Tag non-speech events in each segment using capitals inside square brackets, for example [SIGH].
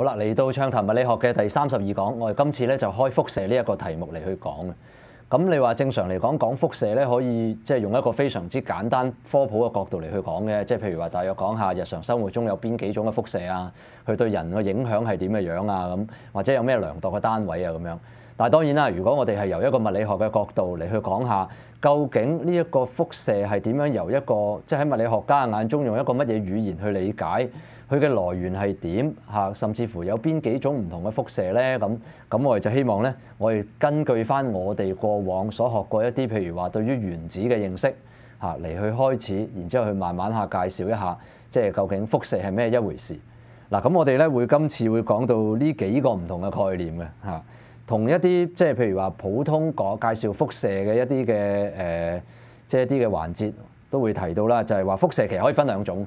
好啦，嚟到暢談物理學嘅第三十二講，我哋今次咧就開輻射呢一個題目嚟去講嘅。咁你話正常嚟講講輻射咧，可以即係用一個非常之簡單科普嘅角度嚟去講嘅，即係譬如話大約講下日常生活中有邊幾種嘅輻射啊，佢對人嘅影響係點嘅樣啊，咁或者有咩量度嘅單位啊咁樣。但係當然啦，如果我哋係由一個物理學嘅角度嚟去講下，究竟呢一個輻射係點樣由一個即係喺物理學家嘅眼中用一個乜嘢語言去理解？佢嘅來源係點嚇？甚至乎有邊幾種唔同嘅輻射咧？咁咁我哋就希望咧，我哋根據翻我哋過往所學過一啲，譬如話對於原子嘅認識嚇嚟去開始，然之後去慢慢下介紹一下，即係究竟輻射係咩一回事嗱？咁我哋咧會今次會講到呢幾個唔同嘅概念嘅嚇，同一啲即係譬如話普通講介紹輻射嘅一啲嘅誒，即係一啲嘅環節都會提到啦，就係話輻射其實可以分兩種。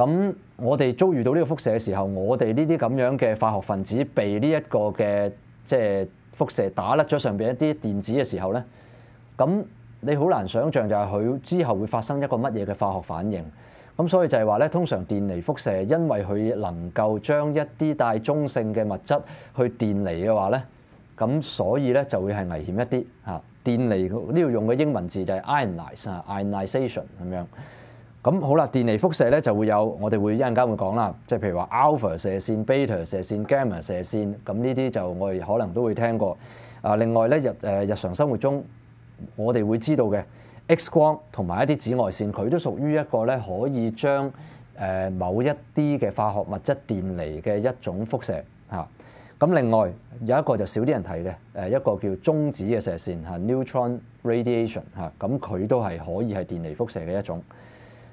咁我哋遭遇到呢個輻射嘅時候，我哋呢啲咁樣嘅化學分子被呢一個嘅即係輻射打甩咗上面一啲電子嘅時候咧，咁你好難想像就係佢之後會發生一個乜嘢嘅化學反應。咁所以就係話咧，通常電離輻射因為佢能夠將一啲帶中性嘅物質去電離嘅話咧，咁所以咧就會係危險一啲嚇。電離呢度用嘅英文字就係 i o n i z e 啊 i o n i z a t i o n 咁樣。咁好啦，電離輻射咧就會有，我哋會一陣間會講啦。即係譬如話 alpha 射線、beta 射線、gamma 射線，咁呢啲就我哋可能都會聽過。啊，另外咧日誒日常生活中，我哋會知道嘅 X 光同埋一啲紫外線，佢都屬於一個咧可以將誒某一啲嘅化學物質電離嘅一種輻射嚇。咁另外有一個就少啲人提嘅誒一個叫中子嘅射線嚇，neutron radiation 嚇，咁佢都係可以係電離輻射嘅一種。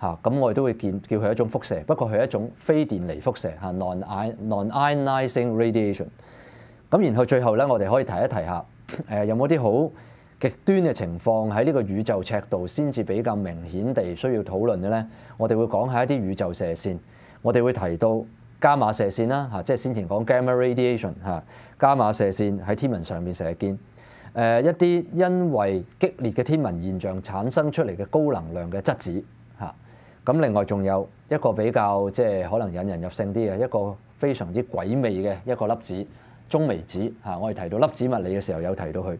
嚇咁我哋都會見叫佢一種輻射，不過係一種非電離輻射嚇 n o n i o n i z i n g radiation）。咁然後最後咧，我哋可以提一提下，誒有冇啲好極端嘅情況喺呢個宇宙尺度先至比較明顯地需要討論嘅咧？我哋會講下一啲宇宙射線，我哋會提到伽馬射線啦嚇，即係先前講 gamma radiation 嚇，伽馬射線喺天文上面成日見，誒一啲因為激烈嘅天文現象產生出嚟嘅高能量嘅質子嚇。咁另外仲有一個比較即係可能引人入勝啲嘅一個非常之鬼味嘅一個粒子，中微子嚇。我哋提到粒子物理嘅時候有提到佢。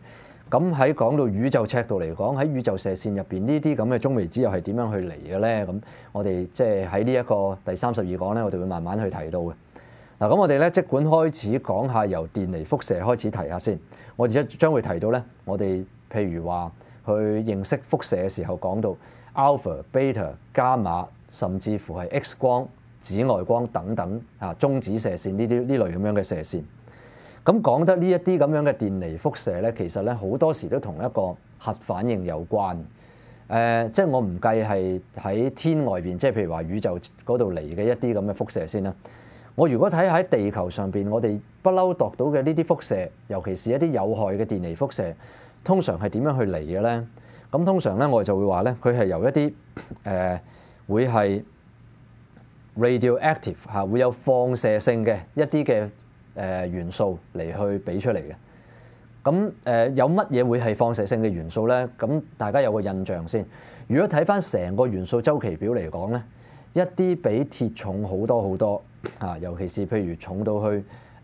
咁喺講到宇宙尺度嚟講，喺宇宙射線入邊呢啲咁嘅中微子又係點樣去嚟嘅咧？咁我哋即係喺呢一個第三十二講咧，我哋會慢慢去提到嘅。嗱，咁我哋咧即管開始講下由電離輻射開始提下先。我哋一將會提到咧，我哋譬如話去認識輻射嘅時候講到。alpha、beta、伽马，甚至乎係 X 光、紫外光等等嚇，中子射線呢啲呢類咁樣嘅射線。咁講得呢一啲咁樣嘅電離輻射咧，其實咧好多時都同一個核反應有關。誒，即係我唔計係喺天外邊，即係譬如話宇宙嗰度嚟嘅一啲咁嘅輻射先啦。我如果睇喺地球上邊，我哋不嬲度到嘅呢啲輻射，尤其是一啲有害嘅電離輻射，通常係點樣去嚟嘅咧？咁通常咧，我哋就會話咧，佢係由一啲誒 [COUGHS] 會係 radioactive 嚇會有放射性嘅一啲嘅誒元素嚟去俾出嚟嘅。咁誒有乜嘢會係放射性嘅元素咧？咁大家有個印象先。如果睇翻成個元素周期表嚟講咧，一啲比鐵重好多好多啊，尤其是譬如重到去。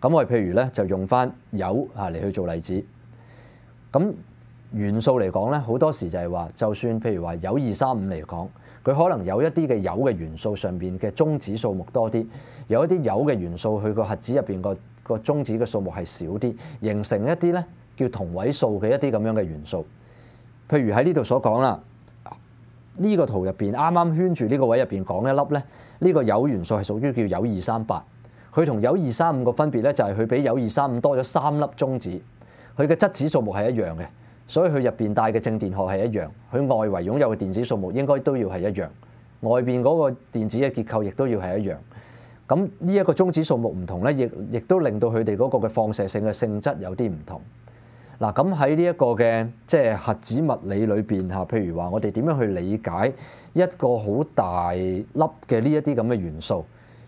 咁我哋譬如咧，就用翻有」啊嚟去做例子。咁元素嚟講咧，好多時就係話，就算譬如話，有二三五嚟講，佢可能有一啲嘅有嘅元素上面嘅中子數目多啲，有一啲有嘅元素佢個核子入面個個中子嘅數目係少啲，形成一啲咧叫同位數嘅一啲咁樣嘅元素。譬如喺呢度所講啦，呢個圖入面啱啱圈住呢個位入面講一粒咧，呢個有元素係屬於叫有二三八。佢同有二三五個分別咧，就係佢比有二三五多咗三粒中子，佢嘅質子數目係一樣嘅，所以佢入邊帶嘅正電荷係一樣，佢外圍擁有嘅電子數目應該都要係一樣，外邊嗰個電子嘅結構亦都要係一樣。咁呢一個中子數目唔同咧，亦亦都令到佢哋嗰個嘅放射性嘅性質有啲唔同。嗱，咁喺呢一個嘅即係核子物理裏邊嚇，譬如話我哋點樣去理解一個好大粒嘅呢一啲咁嘅元素？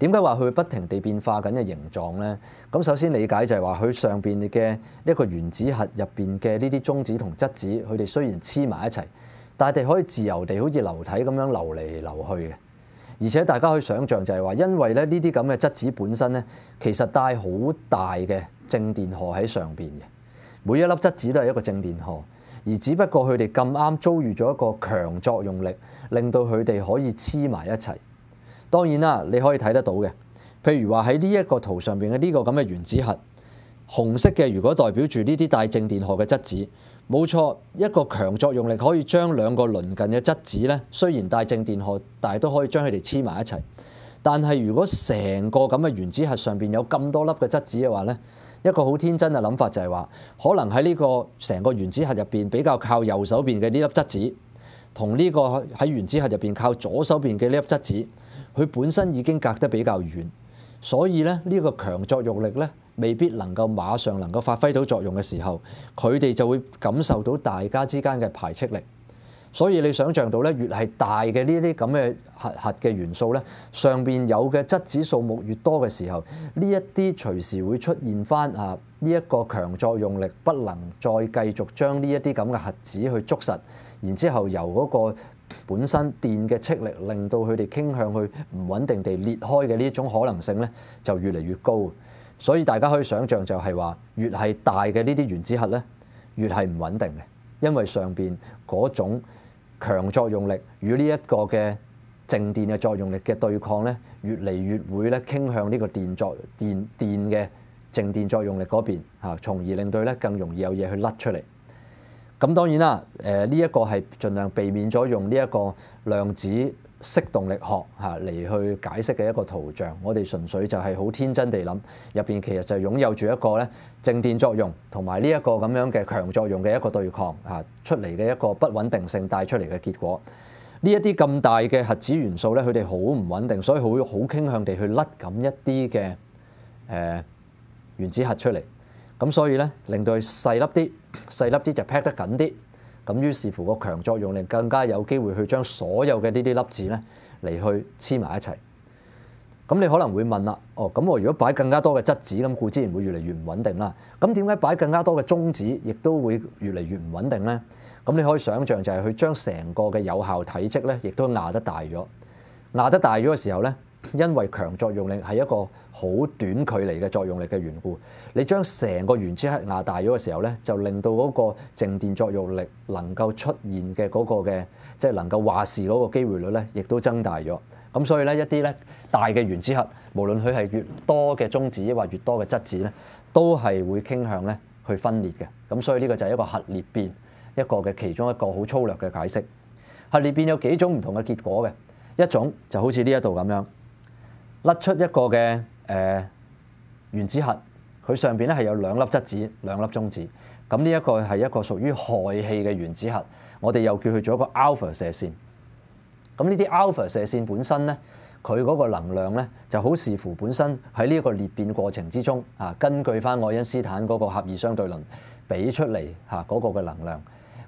點解話佢不停地變化緊嘅形狀呢？咁首先理解就係話佢上面嘅一個原子核入面嘅呢啲中子同質子，佢哋雖然黐埋一齊，但係可以自由地好似流體咁樣流嚟流去嘅。而且大家可以想像就係話，因為咧呢啲咁嘅質子本身咧，其實帶好大嘅正電荷喺上面嘅。每一粒質子都係一個正電荷，而只不過佢哋咁啱遭遇咗一個強作用力，令到佢哋可以黐埋一齊。當然啦，你可以睇得到嘅，譬如話喺呢一個圖上面嘅呢個咁嘅原子核，紅色嘅如果代表住呢啲帶正電荷嘅質子，冇錯一個強作用力可以將兩個鄰近嘅質子咧，雖然帶正電荷，但係都可以將佢哋黐埋一齊。但係如果成個咁嘅原子核上面有咁多粒嘅質子嘅話咧，一個好天真嘅諗法就係話，可能喺呢個成個原子核入面比較靠右手邊嘅呢粒質子，同呢個喺原子核入面靠左手邊嘅呢粒質子。佢本身已經隔得比較遠，所以咧呢個強作用力咧未必能夠馬上能夠發揮到作用嘅時候，佢哋就會感受到大家之間嘅排斥力。所以你想象到咧，越係大嘅呢啲咁嘅核核嘅元素咧，上邊有嘅質子數目越多嘅時候，呢一啲隨時會出現翻啊呢一個強作用力不能再繼續將呢一啲咁嘅核子去捉實，然之後由嗰個本身電嘅斥力令到佢哋傾向去唔穩定地裂開嘅呢一種可能性咧就越嚟越高，所以大家可以想像就係話越係大嘅呢啲原子核咧越係唔穩定嘅，因為上邊嗰種強作用力與呢一個嘅正電嘅作用力嘅對抗咧越嚟越會咧傾向呢個電作電電嘅正電作用力嗰邊嚇，從而令到咧更容易有嘢去甩出嚟。咁當然啦，誒呢一個係盡量避免咗用呢一個量子色動力學嚇嚟去解釋嘅一個圖像。我哋純粹就係好天真地諗，入邊其實就擁有住一個咧正電作用同埋呢一個咁樣嘅強作用嘅一個對抗嚇出嚟嘅一個不穩定性帶出嚟嘅結果。呢一啲咁大嘅核子元素咧，佢哋好唔穩定，所以會好傾向地去甩咁一啲嘅誒原子核出嚟。咁所以咧令到佢細粒啲。細粒啲就 pack 得緊啲，咁於是乎個強作用力更加有機會去將所有嘅呢啲粒子咧嚟去黐埋一齊。咁你可能會問啦，哦，咁我如果擺更加多嘅質子，咁固之然會越嚟越唔穩定啦。咁點解擺更加多嘅中子，亦都會越嚟越唔穩定呢？咁你可以想象就係佢將成個嘅有效體積咧，亦都壓得大咗，壓得大咗嘅時候咧。因為強作用力係一個好短距離嘅作用力嘅緣故，你將成個原子核壓大咗嘅時候咧，就令到嗰個靜電作用力能夠出現嘅嗰個嘅，即係能夠話事嗰個機會率咧，亦都增大咗。咁所以咧，一啲咧大嘅原子核，無論佢係越多嘅中子，亦或越多嘅質子咧，都係會傾向咧去分裂嘅。咁所以呢個就係一個核裂變一個嘅其中一個好粗略嘅解釋。核裂變有幾種唔同嘅結果嘅，一種就好似呢一度咁樣。甩出一個嘅誒原子核，佢上邊咧係有兩粒質子、兩粒中子。咁呢一個係一個屬於氦氣嘅原子核，我哋又叫佢做一個 alpha 射線。咁呢啲 alpha 射線本身咧，佢嗰個能量咧就好視乎本身喺呢一個裂變過程之中啊，根據翻愛因斯坦嗰個合二相對論俾出嚟嚇嗰個嘅能量。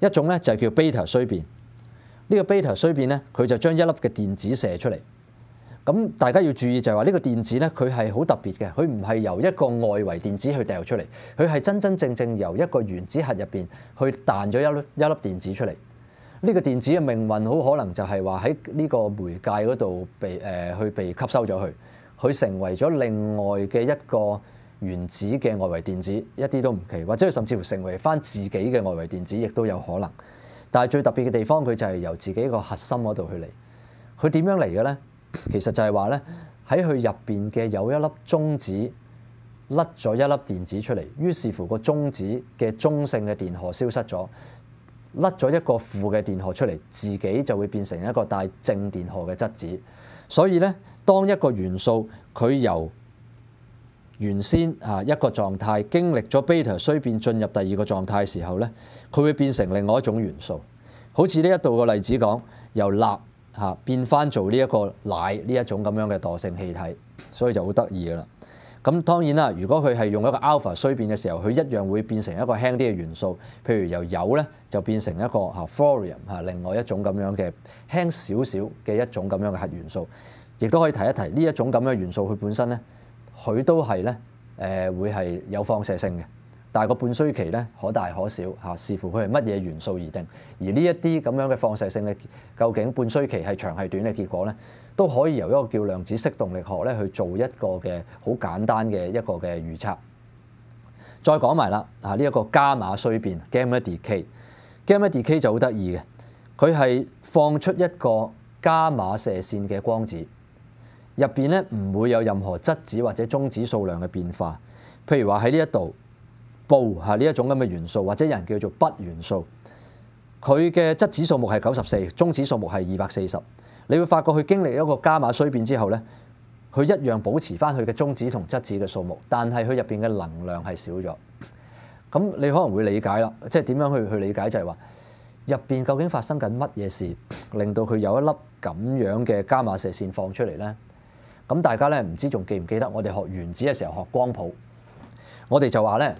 一種咧就叫 beta 衰變，呢個 beta 衰變咧，佢就將一粒嘅電子射出嚟。咁大家要注意就係話呢個電子咧，佢係好特別嘅，佢唔係由一個外圍電子去掉出嚟，佢係真真正正由一個原子核入邊去彈咗一粒一粒電子出嚟。呢個電子嘅命運好可能就係話喺呢個媒介嗰度被誒去被吸收咗去，佢成為咗另外嘅一個。原子嘅外圍電子一啲都唔奇，或者甚至乎成為翻自己嘅外圍電子亦都有可能。但係最特別嘅地方，佢就係由自己個核心嗰度去嚟。佢點樣嚟嘅呢？其實就係話咧，喺佢入邊嘅有一粒中子甩咗一粒電子出嚟，於是乎個中子嘅中性嘅電荷消失咗，甩咗一個負嘅電荷出嚟，自己就會變成一個帶正電荷嘅質子。所以咧，當一個元素佢由原先啊一個狀態，經歷咗 beta 衰變進入第二個狀態時候咧，佢會變成另外一種元素，好似呢一度個例子講，由鈉嚇變翻做呢一個奶呢一種咁樣嘅惰性氣體，所以就好得意噶啦。咁當然啦，如果佢係用一個 alpha 衰變嘅時候，佢一樣會變成一個輕啲嘅元素，譬如由油咧就變成一個嚇 fluorium 嚇另外一種咁樣嘅輕少少嘅一種咁樣嘅核元素，亦都可以提一提呢一種咁樣元素佢本身咧。佢都係咧，誒會係有放射性嘅，但係個半衰期咧可大可小嚇，視乎佢係乜嘢元素而定。而呢一啲咁樣嘅放射性嘅，究竟半衰期係長係短嘅結果咧，都可以由一個叫量子色動力學咧去做一個嘅好簡單嘅一個嘅預測。再講埋啦，啊呢一個伽馬衰變 （gamma decay）。gamma decay 就好得意嘅，佢係放出一個伽馬射線嘅光子。入面咧唔會有任何質子或者中子數量嘅變化。譬如話喺呢一度，布下呢一種咁嘅元素，或者人叫做不元素，佢嘅質子數目係九十四，中子數目係二百四十。你會發覺佢經歷一個伽馬衰變之後咧，佢一樣保持翻佢嘅中子同質子嘅數目，但係佢入面嘅能量係少咗。咁你可能會理解啦，即係點樣去去理解，就係話入面究竟發生緊乜嘢事，令到佢有一粒咁樣嘅伽馬射線放出嚟咧？咁大家咧唔知仲記唔記得我哋學原子嘅時候學光譜，我哋就話咧，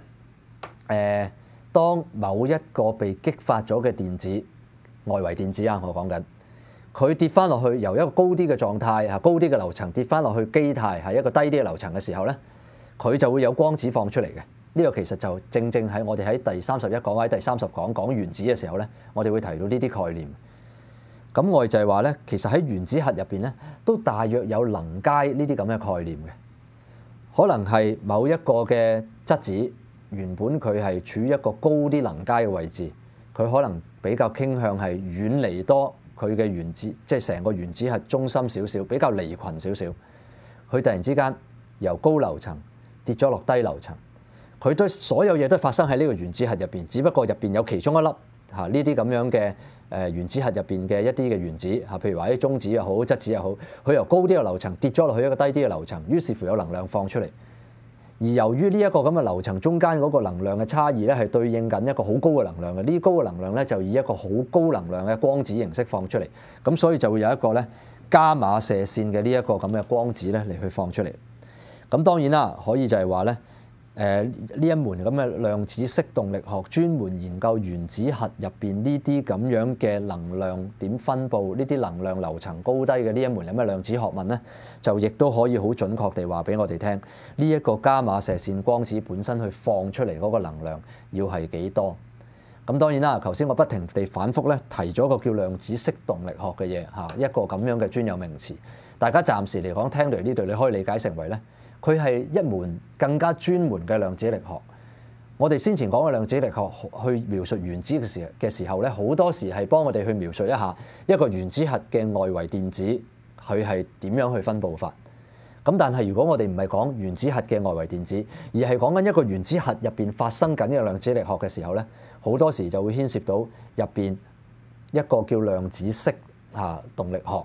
誒當某一個被激發咗嘅電子，外圍電子啊，我講緊，佢跌翻落去由一個高啲嘅狀態嚇高啲嘅流程跌翻落去基態係一個低啲嘅流程嘅時候咧，佢就會有光子放出嚟嘅。呢個其實就正正喺我哋喺第三十一講、喺第三十講講原子嘅時候咧，我哋會提到呢啲概念。咁我就係話咧，其實喺原子核入邊咧，都大約有能階呢啲咁嘅概念嘅，可能係某一個嘅質子原本佢係處於一個高啲能階嘅位置，佢可能比較傾向係遠離多佢嘅原子，即係成個原子核中心少少，比較離群少少。佢突然之間由高樓層跌咗落低樓層，佢都所有嘢都發生喺呢個原子核入邊，只不過入邊有其中一粒嚇呢啲咁樣嘅。誒原子核入邊嘅一啲嘅原子嚇，譬如話啲中子又好、質子又好，佢由高啲嘅樓層跌咗落去一個低啲嘅樓層，於是乎有能量放出嚟。而由於呢一個咁嘅樓層中間嗰個能量嘅差異咧，係對應緊一個好高嘅能量嘅，呢高嘅能量咧就以一個好高能量嘅光子形式放出嚟，咁所以就會有一個咧伽馬射線嘅呢一個咁嘅光子咧嚟去放出嚟。咁當然啦，可以就係話咧。誒呢一門咁嘅量子色動力學，專門研究原子核入邊呢啲咁樣嘅能量點分布，呢啲能量層高低嘅呢一門咁嘅量子學問咧？就亦都可以好準確地話俾我哋聽，呢一個伽馬射線光子本身去放出嚟嗰個能量要係幾多？咁當然啦，頭先我不停地反覆咧提咗個叫量子色動力學嘅嘢嚇，一個咁樣嘅專有名詞，大家暫時嚟講聽嚟呢度，你可以理解成為咧。佢係一門更加專門嘅量子力學。我哋先前講嘅量子力學，去描述原子嘅時嘅時候咧，好多時係幫我哋去描述一下一個原子核嘅外圍電子佢係點樣去分佈法。咁但係如果我哋唔係講原子核嘅外圍電子，而係講緊一個原子核入邊發生緊嘅量子力學嘅時候咧，好多時就會牽涉到入邊一個叫量子式啊動力學。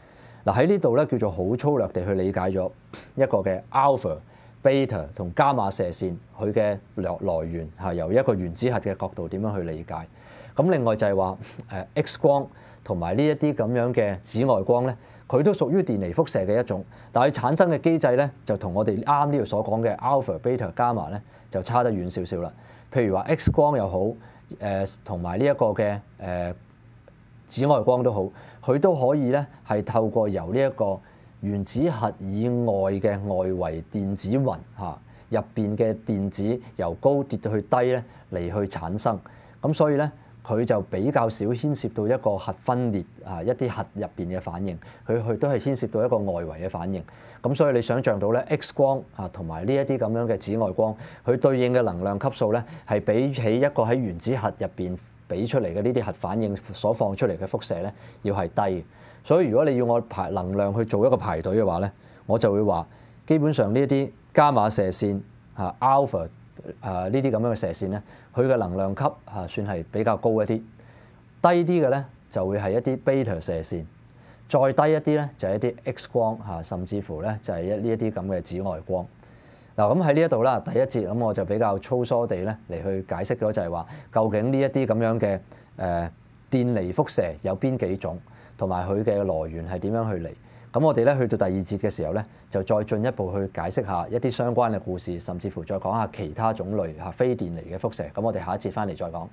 嗱喺呢度咧叫做好粗略地去理解咗一個嘅 alpha、beta 同伽馬射線佢嘅來來源係由一個原子核嘅角度點樣去理解咁另外就係話誒 X 光同埋呢一啲咁樣嘅紫外光咧，佢都屬於電離輻射嘅一種，但係產生嘅機制咧就同我哋啱呢度所講嘅 alpha、beta、伽馬咧就差得遠少少啦。譬如話 X 光又好誒，同埋呢一個嘅誒。紫外光都好，佢都可以咧，係透過由呢一個原子核以外嘅外圍電子雲嚇入邊嘅電子由高跌到去低咧嚟去產生。咁所以咧，佢就比較少牽涉到一個核分裂啊，一啲核入邊嘅反應。佢佢都係牽涉到一個外圍嘅反應。咁所以你想象到咧，X 光啊同埋呢一啲咁樣嘅紫外光，佢對應嘅能量級數咧係比起一個喺原子核入邊。俾出嚟嘅呢啲核反應所放出嚟嘅輻射咧，要係低所以如果你要我排能量去做一個排隊嘅話咧，我就會話基本上呢一啲伽馬射線、啊、alpha 啊呢啲咁樣嘅射線咧，佢嘅能量級啊算係比較高一啲，低啲嘅咧就會係一啲 beta 射線，再低一啲咧就係一啲 X 光嚇，甚至乎咧就係一呢一啲咁嘅紫外光。嗱，咁喺呢一度啦，第一節咁我就比較粗疏地咧嚟去解釋咗，就係話究竟呢一啲咁樣嘅誒電離輻射有邊幾種，同埋佢嘅來源係點樣去嚟。咁我哋咧去到第二節嘅時候咧，就再進一步去解釋下一啲相關嘅故事，甚至乎再講下其他種類嚇非電離嘅輻射。咁我哋下一節翻嚟再講。